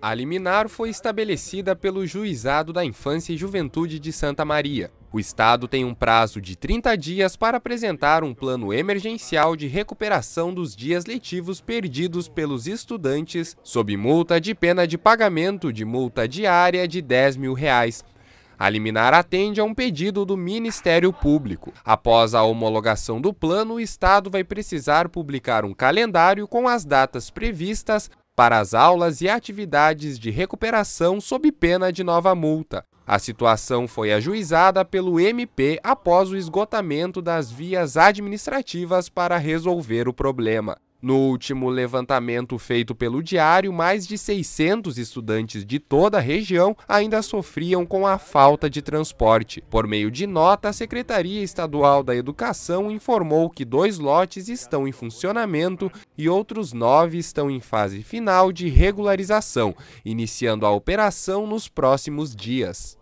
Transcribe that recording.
A liminar foi estabelecida pelo Juizado da Infância e Juventude de Santa Maria. O Estado tem um prazo de 30 dias para apresentar um plano emergencial de recuperação dos dias letivos perdidos pelos estudantes, sob multa de pena de pagamento de multa diária de 10 mil reais. A liminar atende a um pedido do Ministério Público. Após a homologação do plano, o Estado vai precisar publicar um calendário com as datas previstas para as aulas e atividades de recuperação sob pena de nova multa. A situação foi ajuizada pelo MP após o esgotamento das vias administrativas para resolver o problema. No último levantamento feito pelo Diário, mais de 600 estudantes de toda a região ainda sofriam com a falta de transporte. Por meio de nota, a Secretaria Estadual da Educação informou que dois lotes estão em funcionamento e outros nove estão em fase final de regularização, iniciando a operação nos próximos dias.